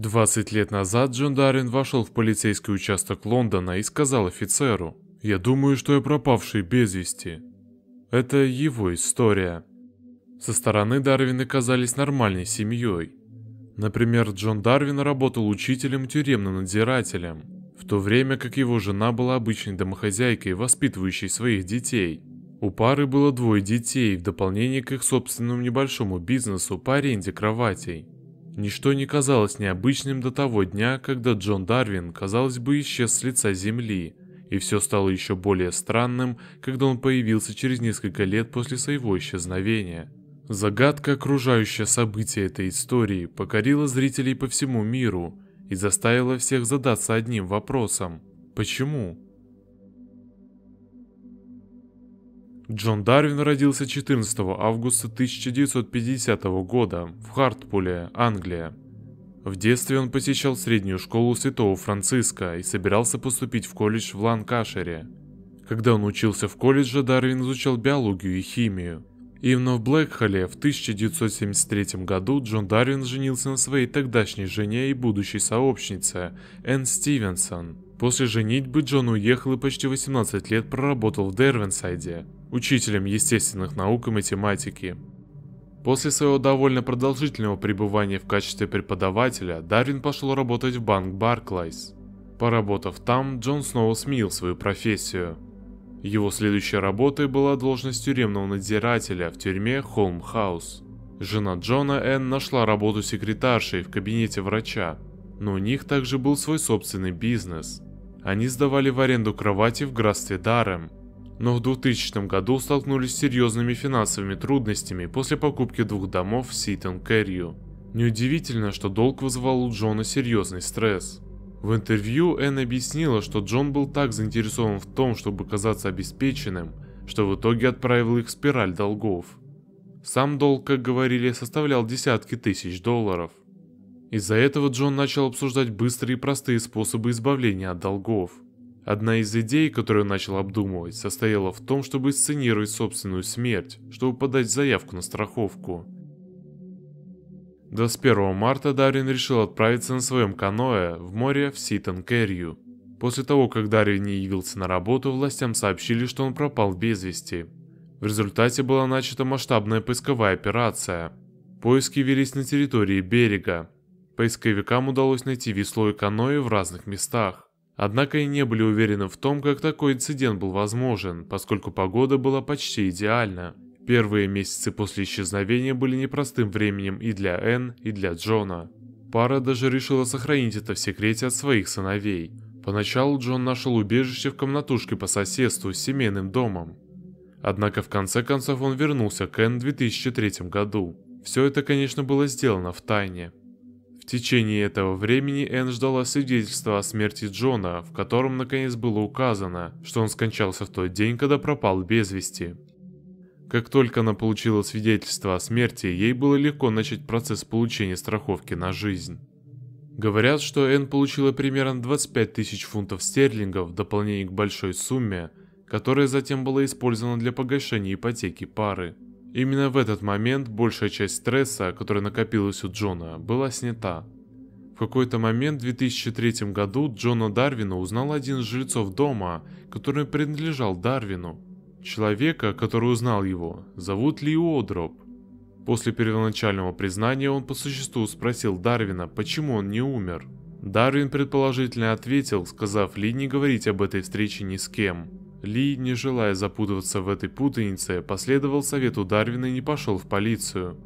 20 лет назад Джон Даррен вошел в полицейский участок Лондона и сказал офицеру, «Я думаю, что я пропавший без вести». Это его история. Со стороны Дарвины казались нормальной семьей. Например, Джон Дарвин работал учителем и тюремным надзирателем, в то время как его жена была обычной домохозяйкой, воспитывающей своих детей. У пары было двое детей, в дополнение к их собственному небольшому бизнесу по аренде кроватей – Ничто не казалось необычным до того дня, когда Джон Дарвин, казалось бы, исчез с лица Земли, и все стало еще более странным, когда он появился через несколько лет после своего исчезновения. Загадка, окружающая события этой истории, покорила зрителей по всему миру и заставила всех задаться одним вопросом – почему? Джон Дарвин родился 14 августа 1950 года в Хартпуле, Англия. В детстве он посещал среднюю школу Святого Франциска и собирался поступить в колледж в Ланкашере. Когда он учился в колледже, Дарвин изучал биологию и химию. Именно в Блэкхолле в 1973 году Джон Дарвин женился на своей тогдашней жене и будущей сообщнице Энн Стивенсон – После женитьбы Джон уехал и почти 18 лет проработал в Дервинсайде, учителем естественных наук и математики. После своего довольно продолжительного пребывания в качестве преподавателя, Дарвин пошел работать в банк Барклайс. Поработав там, Джон снова сменил свою профессию. Его следующей работой была должность тюремного надзирателя в тюрьме Холмхаус. Жена Джона Энн нашла работу секретаршей в кабинете врача, но у них также был свой собственный бизнес – они сдавали в аренду кровати в графстве Дарем, но в 2000 году столкнулись с серьезными финансовыми трудностями после покупки двух домов в Ситон Кэрью. Неудивительно, что долг вызывал у Джона серьезный стресс. В интервью Энн объяснила, что Джон был так заинтересован в том, чтобы казаться обеспеченным, что в итоге отправил их в спираль долгов. Сам долг, как говорили, составлял десятки тысяч долларов. Из-за этого Джон начал обсуждать быстрые и простые способы избавления от долгов. Одна из идей, которую он начал обдумывать, состояла в том, чтобы сценировать собственную смерть, чтобы подать заявку на страховку. 21 марта Дарвин решил отправиться на своем каное в море в ситон Кэрью. После того, как Дарвин не явился на работу, властям сообщили, что он пропал без вести. В результате была начата масштабная поисковая операция. Поиски велись на территории берега, Поисковикам удалось найти весло и каноэ в разных местах. Однако и не были уверены в том, как такой инцидент был возможен, поскольку погода была почти идеальна. Первые месяцы после исчезновения были непростым временем и для Энн, и для Джона. Пара даже решила сохранить это в секрете от своих сыновей. Поначалу Джон нашел убежище в комнатушке по соседству с семейным домом. Однако в конце концов он вернулся к Энн в 2003 году. Все это, конечно, было сделано в тайне течение этого времени Энн ждала свидетельства о смерти Джона, в котором наконец было указано, что он скончался в тот день, когда пропал без вести. Как только она получила свидетельство о смерти, ей было легко начать процесс получения страховки на жизнь. Говорят, что Энн получила примерно 25 тысяч фунтов стерлингов в дополнение к большой сумме, которая затем была использована для погашения ипотеки пары – Именно в этот момент большая часть стресса, которая накопилась у Джона, была снята. В какой-то момент в 2003 году Джона Дарвина узнал один из жильцов дома, который принадлежал Дарвину. Человека, который узнал его, зовут Ли Одроп. После первоначального признания он по существу спросил Дарвина, почему он не умер. Дарвин предположительно ответил, сказав Ли не говорить об этой встрече ни с кем – ли, не желая запутываться в этой путанице, последовал совету Дарвина и не пошел в полицию.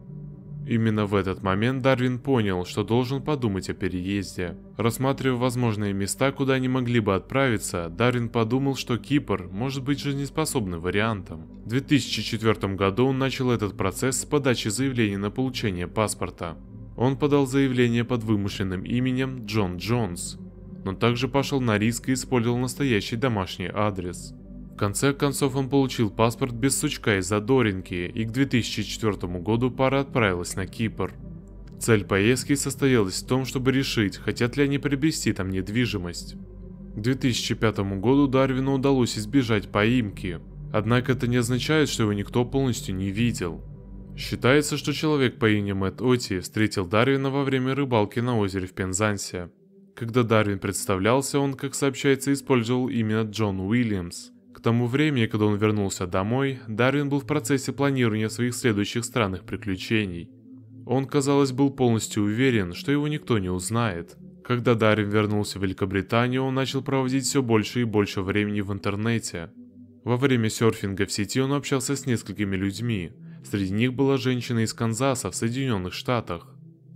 Именно в этот момент Дарвин понял, что должен подумать о переезде. Рассматривая возможные места, куда они могли бы отправиться, Дарвин подумал, что Кипр может быть жизнеспособным вариантом. В 2004 году он начал этот процесс с подачи заявления на получение паспорта. Он подал заявление под вымышленным именем Джон Джонс, но также пошел на риск и использовал настоящий домашний адрес. В конце концов он получил паспорт без сучка и задоринки, и к 2004 году пара отправилась на Кипр. Цель поездки состоялась в том, чтобы решить, хотят ли они приобрести там недвижимость. К 2005 году Дарвину удалось избежать поимки, однако это не означает, что его никто полностью не видел. Считается, что человек по имени Мэтт Оти встретил Дарвина во время рыбалки на озере в Пензансе. Когда Дарвин представлялся, он, как сообщается, использовал имя Джон Уильямс. К тому времени, когда он вернулся домой, Дарвин был в процессе планирования своих следующих странных приключений. Он, казалось, был полностью уверен, что его никто не узнает. Когда Дарвин вернулся в Великобританию, он начал проводить все больше и больше времени в интернете. Во время серфинга в сети он общался с несколькими людьми. Среди них была женщина из Канзаса в Соединенных Штатах,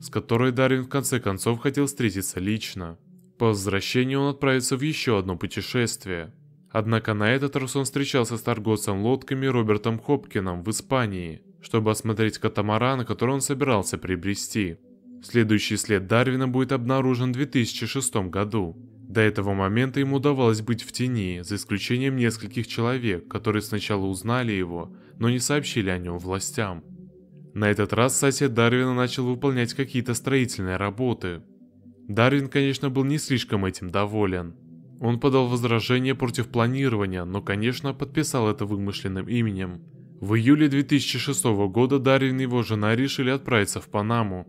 с которой Дарвин в конце концов хотел встретиться лично. По возвращении он отправится в еще одно путешествие. Однако на этот раз он встречался с торговцем лодками Робертом Хопкином в Испании, чтобы осмотреть катамаран, который он собирался приобрести. Следующий след Дарвина будет обнаружен в 2006 году. До этого момента ему удавалось быть в тени, за исключением нескольких человек, которые сначала узнали его, но не сообщили о нем властям. На этот раз сосед Дарвина начал выполнять какие-то строительные работы. Дарвин, конечно, был не слишком этим доволен – он подал возражение против планирования, но, конечно, подписал это вымышленным именем. В июле 2006 года Дарвин и его жена решили отправиться в Панаму.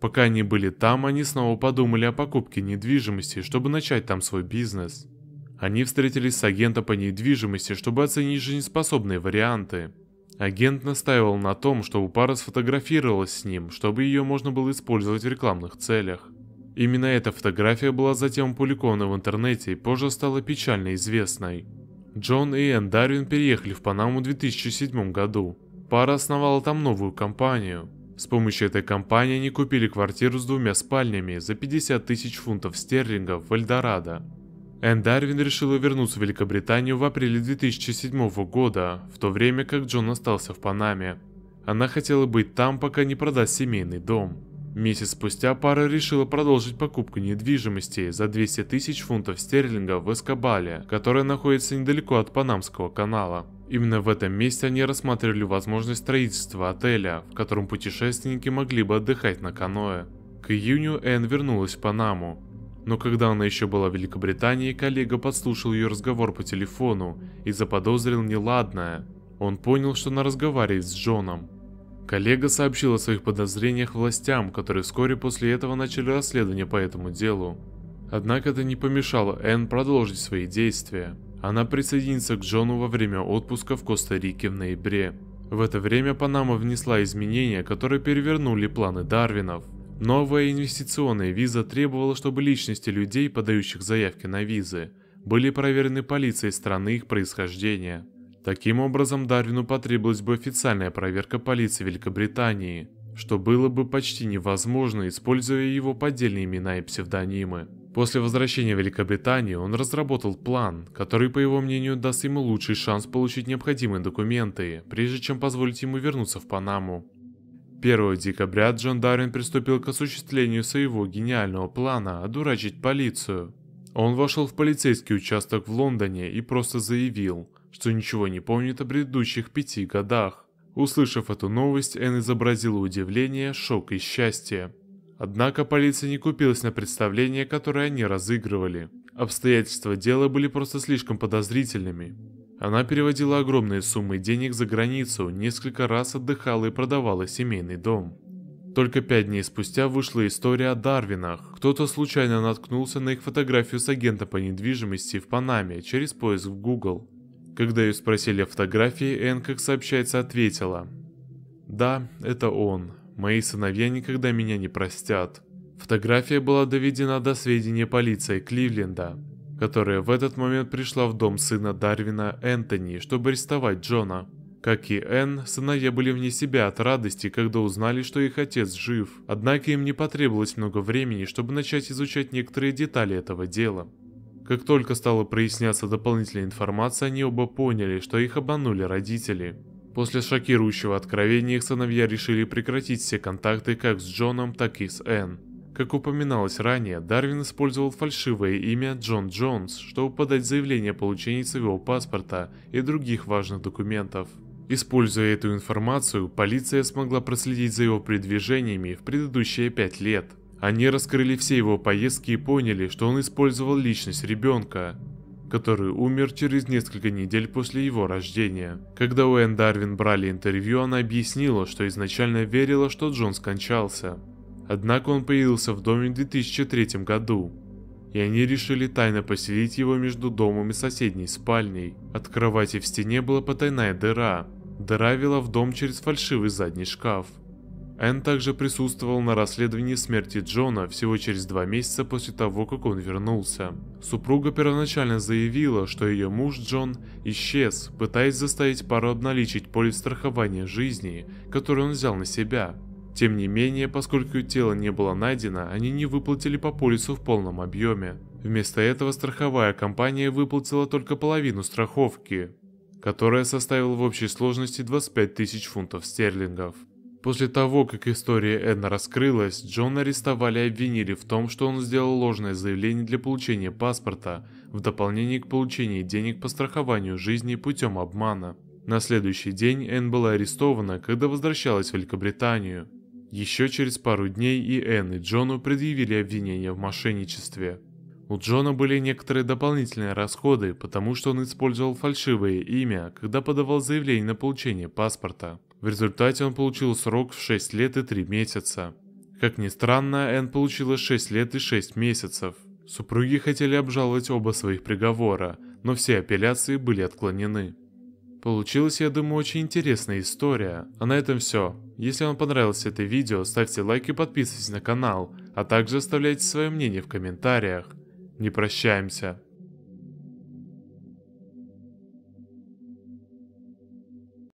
Пока они были там, они снова подумали о покупке недвижимости, чтобы начать там свой бизнес. Они встретились с агентом по недвижимости, чтобы оценить жизнеспособные варианты. Агент настаивал на том, чтобы пара сфотографировалась с ним, чтобы ее можно было использовать в рекламных целях. Именно эта фотография была затем опубликована в интернете и позже стала печально известной. Джон и Энн Дарвин переехали в Панаму в 2007 году. Пара основала там новую компанию. С помощью этой компании они купили квартиру с двумя спальнями за 50 тысяч фунтов стерлингов в Эльдорадо. Энн Дарвин решила вернуться в Великобританию в апреле 2007 года, в то время как Джон остался в Панаме. Она хотела быть там, пока не продаст семейный дом. Месяц спустя пара решила продолжить покупку недвижимости за 200 тысяч фунтов стерлингов в Эскобале, которая находится недалеко от Панамского канала. Именно в этом месте они рассматривали возможность строительства отеля, в котором путешественники могли бы отдыхать на каноэ. К июню Энн вернулась в Панаму. Но когда она еще была в Великобритании, коллега подслушал ее разговор по телефону и заподозрил неладное. Он понял, что она разговаривает с Джоном. Коллега сообщил о своих подозрениях властям, которые вскоре после этого начали расследование по этому делу. Однако это не помешало Энн продолжить свои действия. Она присоединится к Джону во время отпуска в Коста-Рике в ноябре. В это время Панама внесла изменения, которые перевернули планы Дарвинов. Новая инвестиционная виза требовала, чтобы личности людей, подающих заявки на визы, были проверены полицией страны их происхождения. Таким образом, Дарвину потребовалась бы официальная проверка полиции Великобритании, что было бы почти невозможно, используя его поддельные имена и псевдонимы. После возвращения в Великобританию он разработал план, который, по его мнению, даст ему лучший шанс получить необходимые документы, прежде чем позволить ему вернуться в Панаму. 1 декабря Джон Дарвин приступил к осуществлению своего гениального плана одурачить полицию. Он вошел в полицейский участок в Лондоне и просто заявил – что ничего не помнит о предыдущих пяти годах. Услышав эту новость, Энн изобразила удивление, шок и счастье. Однако полиция не купилась на представление, которое они разыгрывали. Обстоятельства дела были просто слишком подозрительными. Она переводила огромные суммы денег за границу, несколько раз отдыхала и продавала семейный дом. Только пять дней спустя вышла история о Дарвинах. Кто-то случайно наткнулся на их фотографию с агента по недвижимости в Панаме через поиск в Google. Когда ее спросили о фотографии, Энн, как сообщается, ответила. «Да, это он. Мои сыновья никогда меня не простят». Фотография была доведена до сведения полиции Кливленда, которая в этот момент пришла в дом сына Дарвина Энтони, чтобы арестовать Джона. Как и Энн, сыновья были вне себя от радости, когда узнали, что их отец жив. Однако им не потребовалось много времени, чтобы начать изучать некоторые детали этого дела. Как только стала проясняться дополнительная информация, они оба поняли, что их обманули родители. После шокирующего откровения их сыновья решили прекратить все контакты как с Джоном, так и с Энн. Как упоминалось ранее, Дарвин использовал фальшивое имя Джон Джонс, чтобы подать заявление о получении своего паспорта и других важных документов. Используя эту информацию, полиция смогла проследить за его передвижениями в предыдущие пять лет. Они раскрыли все его поездки и поняли, что он использовал личность ребенка, который умер через несколько недель после его рождения. Когда Уэн Дарвин брали интервью, она объяснила, что изначально верила, что Джон скончался. Однако он появился в доме в 2003 году, и они решили тайно поселить его между домом и соседней спальней. От кровати в стене была потайная дыра. Дыра вела в дом через фальшивый задний шкаф. Энн также присутствовал на расследовании смерти Джона всего через два месяца после того, как он вернулся. Супруга первоначально заявила, что ее муж Джон исчез, пытаясь заставить пару обналичить полис страхования жизни, который он взял на себя. Тем не менее, поскольку тело не было найдено, они не выплатили по полису в полном объеме. Вместо этого страховая компания выплатила только половину страховки, которая составила в общей сложности 25 тысяч фунтов стерлингов. После того, как история Эдна раскрылась, Джон арестовали и обвинили в том, что он сделал ложное заявление для получения паспорта, в дополнение к получению денег по страхованию жизни путем обмана. На следующий день Энн была арестована, когда возвращалась в Великобританию. Еще через пару дней и Энн, и Джону предъявили обвинение в мошенничестве. У Джона были некоторые дополнительные расходы, потому что он использовал фальшивое имя, когда подавал заявление на получение паспорта. В результате он получил срок в 6 лет и 3 месяца. Как ни странно, Энн получила 6 лет и 6 месяцев. Супруги хотели обжаловать оба своих приговора, но все апелляции были отклонены. Получилась, я думаю, очень интересная история. А на этом все. Если вам понравилось это видео, ставьте лайк и подписывайтесь на канал, а также оставляйте свое мнение в комментариях. Не прощаемся.